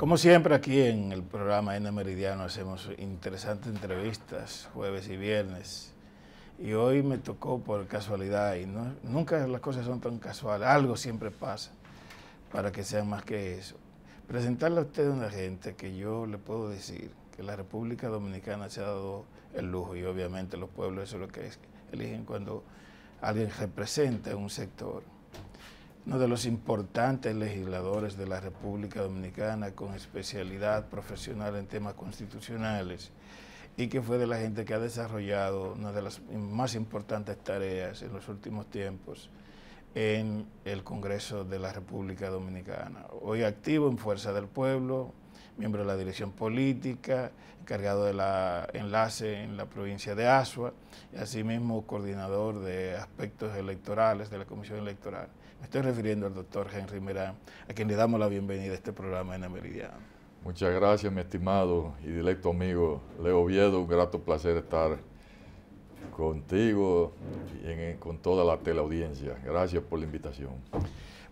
Como siempre aquí en el programa N Meridiano hacemos interesantes entrevistas jueves y viernes. Y hoy me tocó por casualidad y no, nunca las cosas son tan casuales, algo siempre pasa para que sea más que eso. Presentarle a usted a una gente que yo le puedo decir que la República Dominicana se ha dado el lujo y obviamente los pueblos eso es lo que eligen cuando alguien representa un sector uno de los importantes legisladores de la República Dominicana con especialidad profesional en temas constitucionales y que fue de la gente que ha desarrollado una de las más importantes tareas en los últimos tiempos en el Congreso de la República Dominicana. Hoy activo en Fuerza del Pueblo, miembro de la dirección política, encargado del enlace en la provincia de Asua y asimismo coordinador de aspectos electorales de la Comisión Electoral. Me estoy refiriendo al doctor Henry Merán, a quien le damos la bienvenida a este programa en la Muchas gracias, mi estimado y directo amigo Leo Viedo. Un grato placer estar contigo y con toda la teleaudiencia. Gracias por la invitación.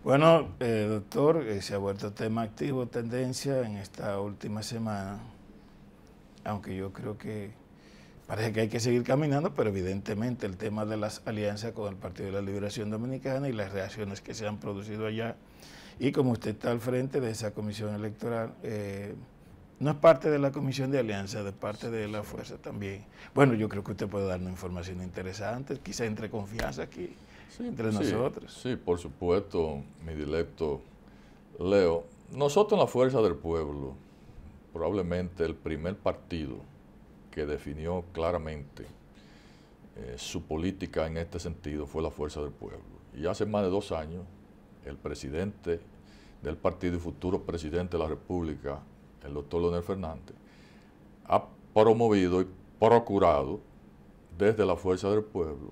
Bueno, eh, doctor, eh, se ha vuelto tema activo, tendencia en esta última semana, aunque yo creo que Parece que hay que seguir caminando, pero evidentemente el tema de las alianzas con el Partido de la Liberación Dominicana y las reacciones que se han producido allá, y como usted está al frente de esa comisión electoral, eh, no es parte de la comisión de alianza, de parte de la fuerza también. Bueno, yo creo que usted puede darnos información interesante, quizá entre confianza aquí, entre nosotros. Sí, por supuesto, mi directo Leo. Nosotros en la Fuerza del Pueblo, probablemente el primer partido que definió claramente eh, su política en este sentido fue la fuerza del pueblo. Y hace más de dos años, el presidente del partido y futuro presidente de la República, el doctor Leonel Fernández, ha promovido y procurado desde la fuerza del pueblo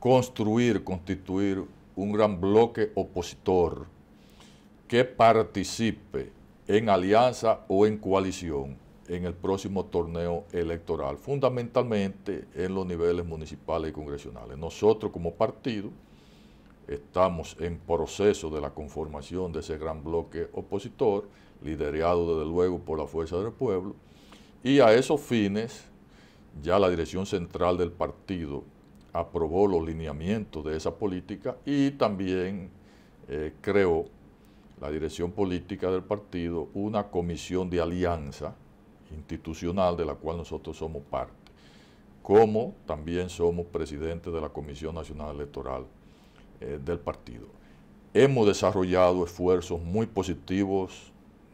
construir, constituir un gran bloque opositor que participe en alianza o en coalición en el próximo torneo electoral, fundamentalmente en los niveles municipales y congresionales. Nosotros como partido estamos en proceso de la conformación de ese gran bloque opositor, liderado desde luego por la Fuerza del Pueblo, y a esos fines ya la dirección central del partido aprobó los lineamientos de esa política y también eh, creó la dirección política del partido una comisión de alianza institucional de la cual nosotros somos parte, como también somos presidentes de la Comisión Nacional Electoral eh, del partido. Hemos desarrollado esfuerzos muy positivos,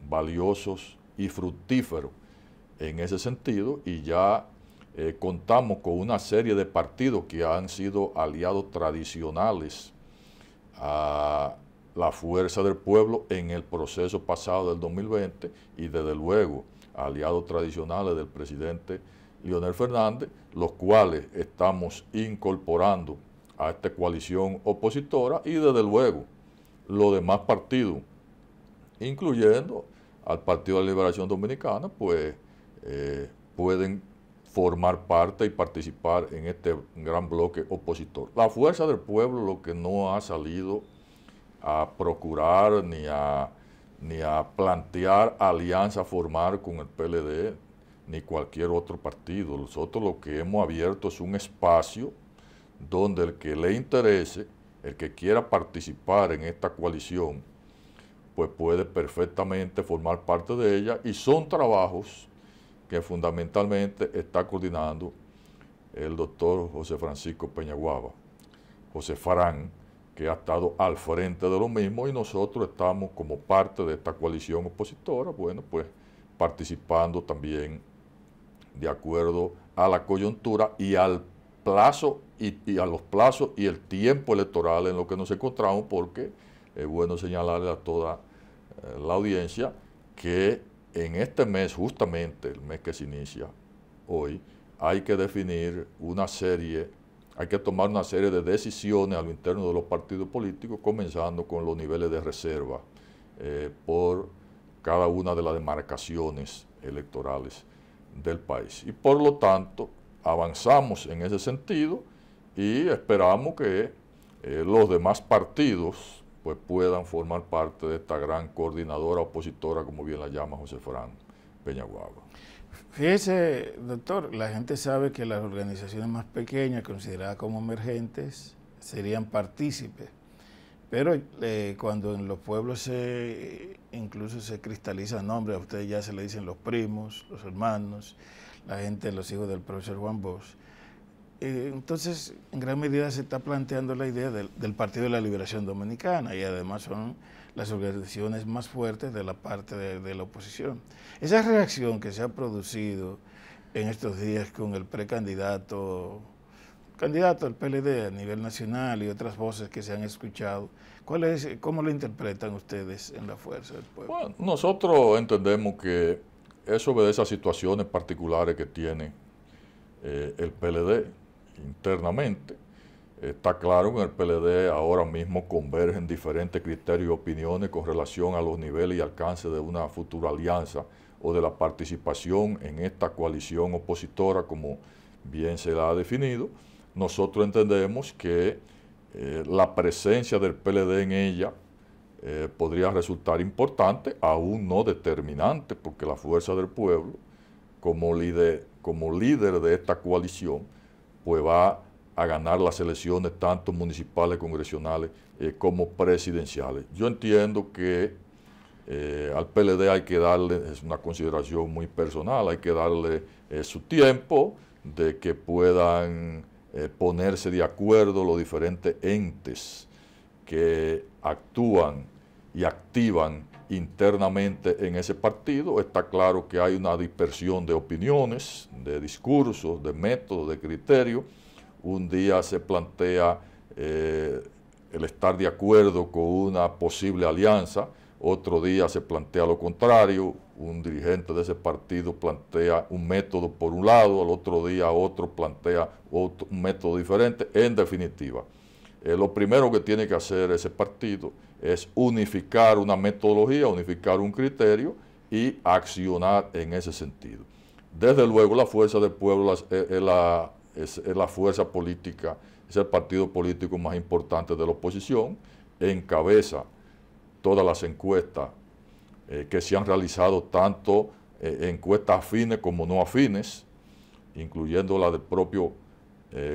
valiosos y fructíferos en ese sentido y ya eh, contamos con una serie de partidos que han sido aliados tradicionales a la fuerza del pueblo en el proceso pasado del 2020 y desde luego aliados tradicionales del presidente Leonel Fernández, los cuales estamos incorporando a esta coalición opositora y desde luego los demás partidos, incluyendo al Partido de la Liberación Dominicana, pues eh, pueden formar parte y participar en este gran bloque opositor. La fuerza del pueblo lo que no ha salido a procurar ni a ni a plantear alianza formar con el PLD, ni cualquier otro partido. Nosotros lo que hemos abierto es un espacio donde el que le interese, el que quiera participar en esta coalición, pues puede perfectamente formar parte de ella y son trabajos que fundamentalmente está coordinando el doctor José Francisco Peñaguaba, José Farán, que ha estado al frente de lo mismo y nosotros estamos como parte de esta coalición opositora, bueno, pues participando también de acuerdo a la coyuntura y al plazo y, a los plazos y el tiempo electoral en lo que nos encontramos, porque es bueno señalarle a toda eh, la audiencia que en este mes, justamente el mes que se inicia hoy, hay que definir una serie hay que tomar una serie de decisiones a lo interno de los partidos políticos, comenzando con los niveles de reserva eh, por cada una de las demarcaciones electorales del país. Y por lo tanto, avanzamos en ese sentido y esperamos que eh, los demás partidos pues, puedan formar parte de esta gran coordinadora opositora, como bien la llama José Fran Peñaguaba. Fíjese, doctor, la gente sabe que las organizaciones más pequeñas, consideradas como emergentes, serían partícipes. Pero eh, cuando en los pueblos se, incluso se cristalizan nombres, a ustedes ya se le dicen los primos, los hermanos, la gente, los hijos del profesor Juan Bosch, eh, entonces, en gran medida se está planteando la idea del, Partido de la Liberación Dominicana y además son las organizaciones más fuertes de la parte de, la oposición. Esa reacción que se ha producido en estos días con el precandidato, candidato del PLD a nivel nacional y otras voces que se han escuchado, ¿cuál es, ¿cómo lo interpretan ustedes en la fuerza del pueblo? Bueno, nosotros entendemos que eso de esas situaciones particulares que tiene eh, el PLD internamente. Está claro que en el PLD ahora mismo convergen diferentes criterios y opiniones con relación a los niveles y alcances de una futura alianza o de la participación en esta coalición opositora, como bien se la ha definido. Nosotros entendemos que eh, la presencia del PLD en ella eh, podría resultar importante, aún no determinante, porque la fuerza del pueblo, como líder de esta coalición, pues va a ganar las elecciones tanto municipales, congresionales eh, como presidenciales. Yo entiendo que eh, al PLD hay que darle, es una consideración muy personal, hay que darle eh, su tiempo de que puedan ponerse de acuerdo los diferentes entes que actúan y activan internamente en ese partido. Está claro que hay una dispersión de opiniones, de discursos, de métodos, de criterios. Un día se plantea eh, el estar de acuerdo con una posible alianza, otro día se plantea lo contrario, un dirigente de ese partido plantea un método por un lado, al otro día otro plantea otro, un método diferente. En definitiva, eh, lo primero que tiene que hacer ese partido es unificar una metodología, unificar un criterio y accionar en ese sentido. Desde luego la fuerza del pueblo eh, eh, es, la, fuerza política, es el partido político más importante de la oposición, encabeza todas las encuestas que se han realizado, tanto encuestas afines como no afines, incluyendo la del propio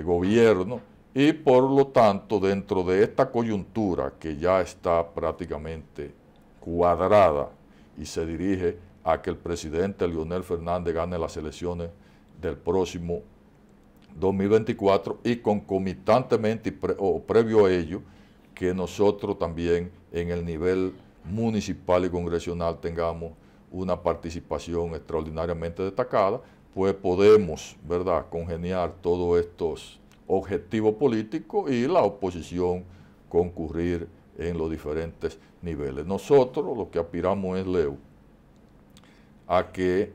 gobierno, y por lo tanto, dentro de esta coyuntura que ya está prácticamente cuadrada y se dirige a que el presidente Leonel Fernández gane las elecciones del próximo 2024 y concomitantemente o previo a ello, que nosotros también en el nivel municipal y congresional tengamos una participación extraordinariamente destacada, pues podemos, ¿verdad?, congeniar todos estos objetivo político y la oposición concurrir en los diferentes niveles. Nosotros lo que aspiramos es, Leo, a que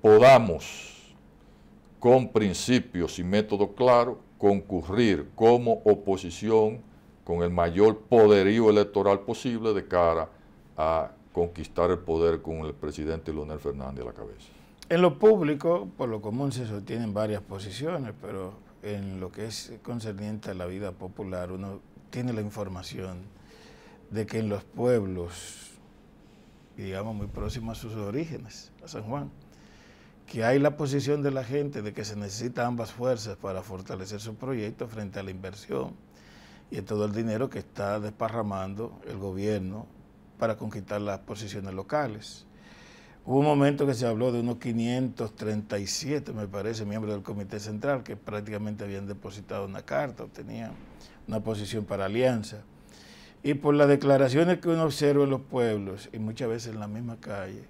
podamos, con principios y métodos claros... concurrir como oposición con el mayor poderío electoral posible de cara a conquistar el poder con el presidente Leonel Fernández a la cabeza. En lo público, por lo común se sostienen varias posiciones, pero en lo que es concerniente a la vida popular, uno tiene la información de que en los pueblos, digamos, muy próximos a sus orígenes, a San Juan, que hay la posición de la gente de que se necesitan ambas fuerzas para fortalecer su proyecto frente a la inversión y a todo el dinero que está desparramando el gobierno para conquistar las posiciones locales. Hubo un momento que se habló de unos 537, me parece, miembros del Comité Central, que prácticamente habían depositado una carta o tenían una posición para alianza. Y por las declaraciones que uno observa en los pueblos, y muchas veces en la misma calle,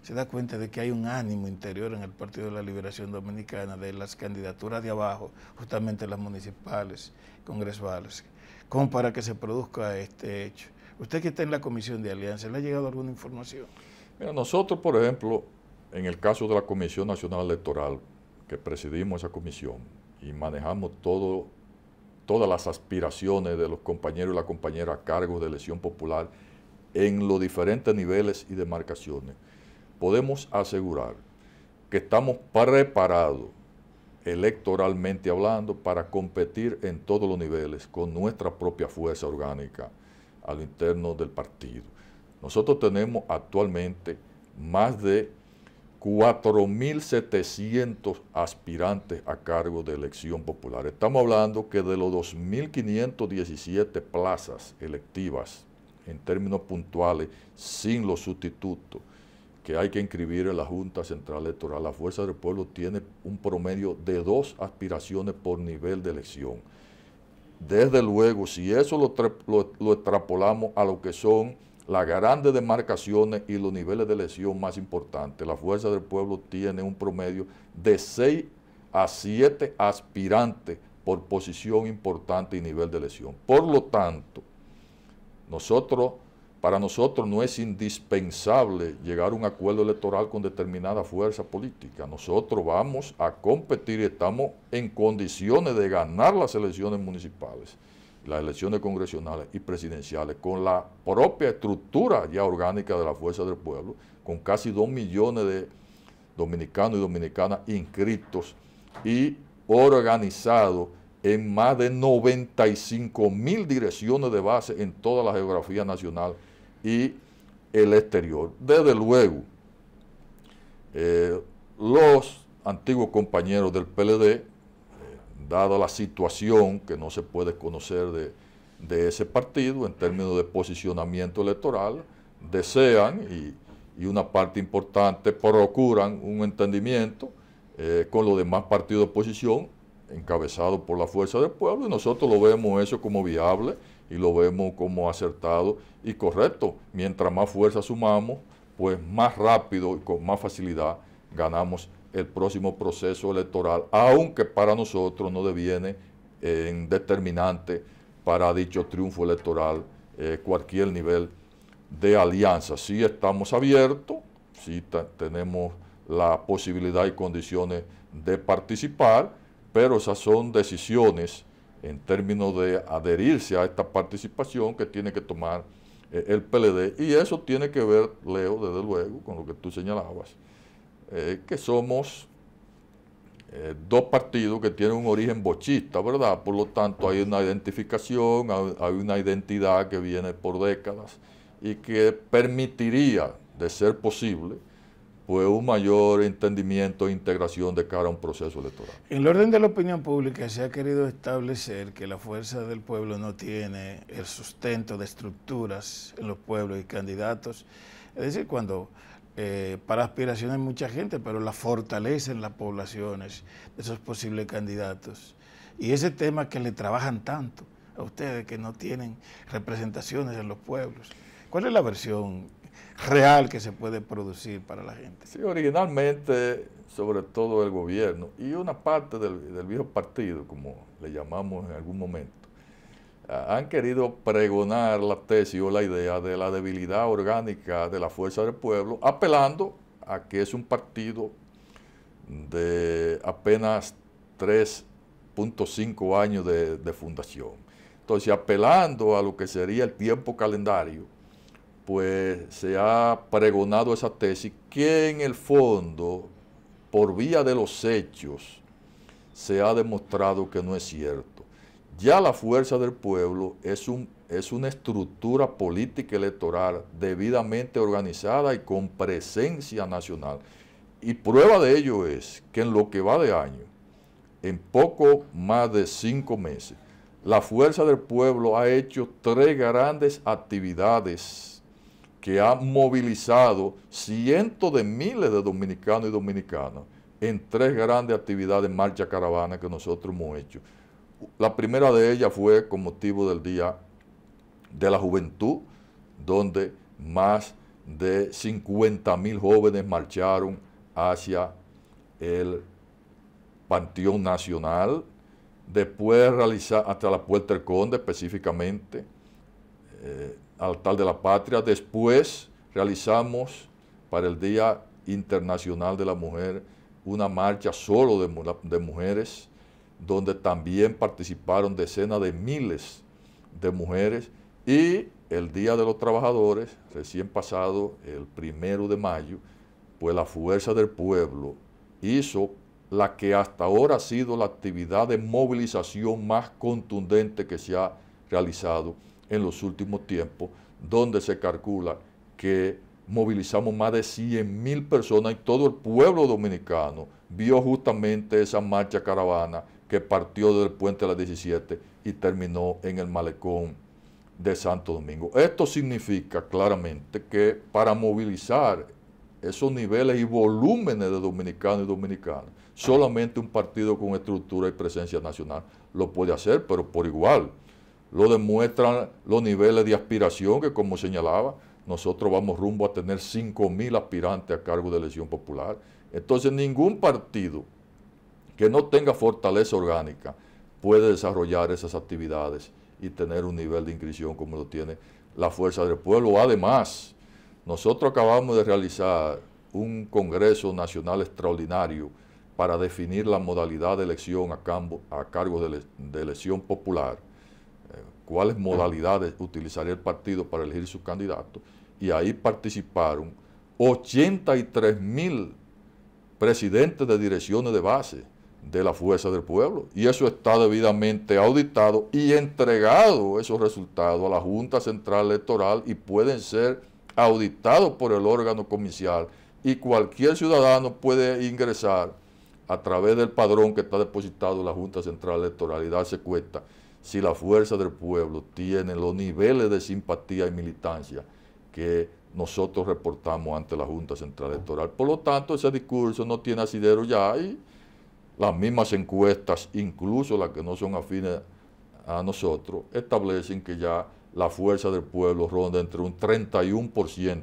se da cuenta de que hay un ánimo interior en el Partido de la Liberación Dominicana de las candidaturas de abajo, justamente las municipales, congresuales, como para que se produzca este hecho. Usted que está en la comisión de alianza, ¿le ha llegado alguna información? Mira, nosotros, por ejemplo, en el caso de la Comisión Nacional Electoral, que presidimos esa comisión y manejamos todas las aspiraciones de los compañeros y las compañeras a cargo de elección popular en los diferentes niveles y demarcaciones, podemos asegurar que estamos preparados electoralmente hablando para competir en todos los niveles con nuestra propia fuerza orgánica al interno del partido. Nosotros tenemos actualmente más de 4.700 aspirantes a cargo de elección popular. Estamos hablando que de los 2.517 plazas electivas, en términos puntuales, sin los sustitutos, que hay que inscribir en la Junta Central Electoral, la Fuerza del Pueblo tiene un promedio de dos aspiraciones por nivel de elección. Desde luego, si eso lo, lo extrapolamos a lo que son las grandes demarcaciones y los niveles de lesión más importantes. La Fuerza del Pueblo tiene un promedio de 6 a 7 aspirantes por posición importante y nivel de lesión. Por lo tanto, nosotros, para nosotros no es indispensable llegar a un acuerdo electoral con determinada fuerza política. Nosotros vamos a competir y estamos en condiciones de ganar las elecciones municipales las elecciones congresionales y presidenciales con la propia estructura ya orgánica de la Fuerza del Pueblo, con casi 2 millones de dominicanos y dominicanas inscritos y organizados en más de 95 mil direcciones de base en toda la geografía nacional y el exterior. Desde luego, eh, los antiguos compañeros del PLD dada la situación que no se puede conocer de, ese partido en términos de posicionamiento electoral, desean y, una parte importante procuran un entendimiento eh, con los demás partidos de oposición encabezados por la fuerza del pueblo y nosotros lo vemos eso como viable y lo vemos como acertado y correcto. Mientras más fuerza sumamos, pues más rápido y con más facilidad ganamos el próximo proceso electoral, aunque para nosotros no deviene en determinante para dicho triunfo electoral eh, cualquier nivel de alianza. Sí estamos abiertos, sí tenemos la posibilidad y condiciones de participar, pero esas son decisiones en términos de adherirse a esta participación que tiene que tomar eh, el PLD. Y eso tiene que ver, Leo, desde luego, con lo que tú señalabas, eh, que somos eh, dos partidos que tienen un origen bochista, ¿verdad? Por lo tanto, hay una identificación, hay una identidad que viene por décadas y que permitiría, de ser posible, pues un mayor entendimiento e integración de cara a un proceso electoral. En el orden de la opinión pública se ha querido establecer que la fuerza del pueblo no tiene el sustento de estructuras en los pueblos y candidatos. Es decir, cuando eh, para aspiraciones de mucha gente, pero la fortalecen las poblaciones de esos posibles candidatos. Y ese tema que le trabajan tanto a ustedes, que no tienen representaciones en los pueblos, ¿cuál es la versión real que se puede producir para la gente? Sí, originalmente, sobre todo el gobierno y una parte del viejo partido, como le llamamos en algún momento, Ah, han querido pregonar la tesis o la idea de la debilidad orgánica de la fuerza del pueblo, apelando a que es un partido de apenas 3.5 años de, fundación. Entonces, apelando a lo que sería el tiempo calendario, pues se ha pregonado esa tesis que en el fondo, por vía de los hechos, se ha demostrado que no es cierto. Ya la fuerza del pueblo es, un, es una estructura política electoral debidamente organizada y con presencia nacional. Y prueba de ello es que en lo que va de año, en poco más de cinco meses, la fuerza del pueblo ha hecho tres grandes actividades que han movilizado cientos de miles de dominicanos y dominicanas en tres grandes actividades, marcha caravana que nosotros hemos hecho. La primera de ellas fue con motivo del Día de la Juventud, donde más de 50 mil jóvenes marcharon hacia el Panteón Nacional. Después realizar hasta la Puerta del Conde específicamente, al eh, altar de la patria. Después realizamos para el Día Internacional de la Mujer una marcha solo de, de mujeres donde también participaron decenas de miles de mujeres y el Día de los Trabajadores, recién pasado, el primero de mayo, pues la fuerza del pueblo hizo la que hasta ahora ha sido la actividad de movilización más contundente que se ha realizado en los últimos tiempos, donde se calcula que movilizamos más de 100 mil personas y todo el pueblo dominicano vio justamente esa marcha caravana que partió del puente a las 17 y terminó en el malecón de Santo Domingo. Esto significa claramente que para movilizar esos niveles y volúmenes de dominicanos y dominicanas, solamente un partido con estructura y presencia nacional lo puede hacer, pero por igual. Lo demuestran los niveles de aspiración que, como señalaba, nosotros vamos rumbo a tener 5.000 aspirantes a cargo de elección popular. Entonces ningún partido que no tenga fortaleza orgánica, puede desarrollar esas actividades y tener un nivel de inscripción como lo tiene la Fuerza del Pueblo. Además, nosotros acabamos de realizar un Congreso Nacional Extraordinario para definir la modalidad de elección a, cargo de, elección popular, eh, cuáles modalidades utilizaría el partido para elegir sus candidatos, y ahí participaron 83 mil presidentes de direcciones de base, de la fuerza del pueblo. Y eso está debidamente auditado y entregado esos resultados a la Junta Central Electoral y pueden ser auditados por el órgano comicial. Y cualquier ciudadano puede ingresar a través del padrón que está depositado en la Junta Central Electoral y darse cuenta si la fuerza del pueblo tiene los niveles de simpatía y militancia que nosotros reportamos ante la Junta Central Electoral. Por lo tanto, ese discurso no tiene asidero ya y las mismas encuestas, incluso las que no son afines a nosotros, establecen que ya la fuerza del pueblo ronda entre un 31%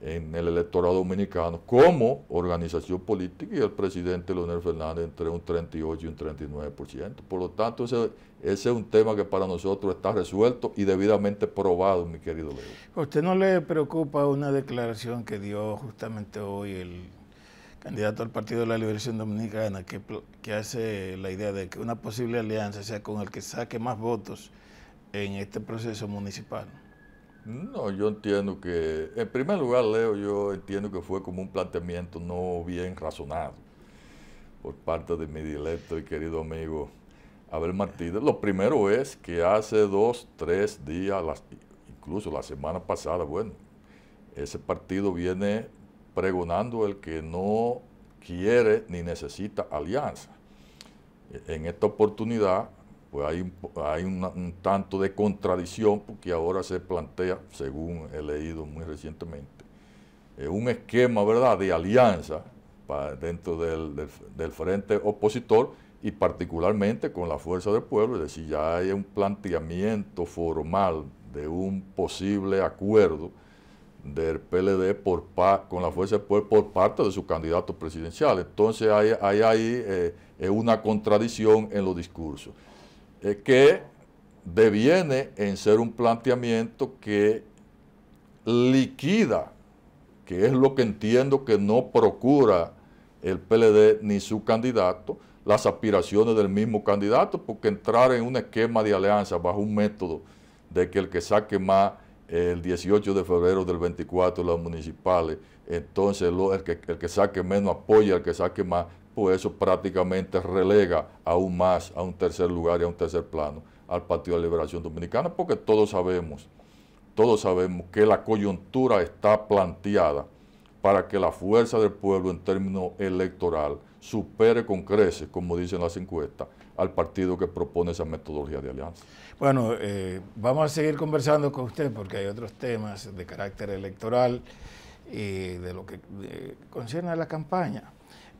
en el electorado dominicano como organización política y el presidente Leonel Fernández entre un 38 y un 39%. Por lo tanto, ese, ese es un tema que para nosotros está resuelto y debidamente probado, mi querido León. usted no le preocupa una declaración que dio justamente hoy el candidato al Partido de la Liberación Dominicana, que, que hace la idea de que una posible alianza sea con el que saque más votos en este proceso municipal? No, yo entiendo que, en primer lugar, Leo, yo entiendo que fue como un planteamiento no bien razonado por parte de mi dilecto y querido amigo Abel Martínez. Lo primero es que hace dos, tres días, incluso la semana pasada, bueno, ese partido viene pregonando el que no quiere ni necesita alianza. En esta oportunidad, pues hay, un, tanto de contradicción porque ahora se plantea, según he leído muy recientemente, eh, un esquema, ¿verdad?, de alianza dentro del frente opositor y particularmente con la fuerza del pueblo, es decir, ya hay un planteamiento formal de un posible acuerdo del PLD por con la fuerza del pueblo por parte de su candidato presidencial. Entonces hay, ahí eh, una contradicción en los discursos, que deviene en ser un planteamiento que liquida, que es lo que entiendo que no procura el PLD ni su candidato, las aspiraciones del mismo candidato, porque entrar en un esquema de alianza bajo un método de que el que saque más el 18 de febrero del 24 las municipales, entonces el, que, el que saque menos apoya al que saque más, pues eso prácticamente relega aún más a un tercer lugar y a un tercer plano al Partido de Liberación Dominicana, porque todos sabemos, todos sabemos que la coyuntura está planteada para que la fuerza del pueblo en términos electoral supere con creces, como dicen las encuestas, al partido que propone esa metodología de alianza. Bueno, eh, vamos a seguir conversando con usted porque hay otros temas de carácter electoral y de lo que concierne a la campaña,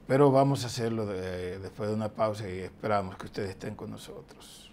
pero vamos a hacerlo después de una pausa y esperamos que ustedes estén con nosotros.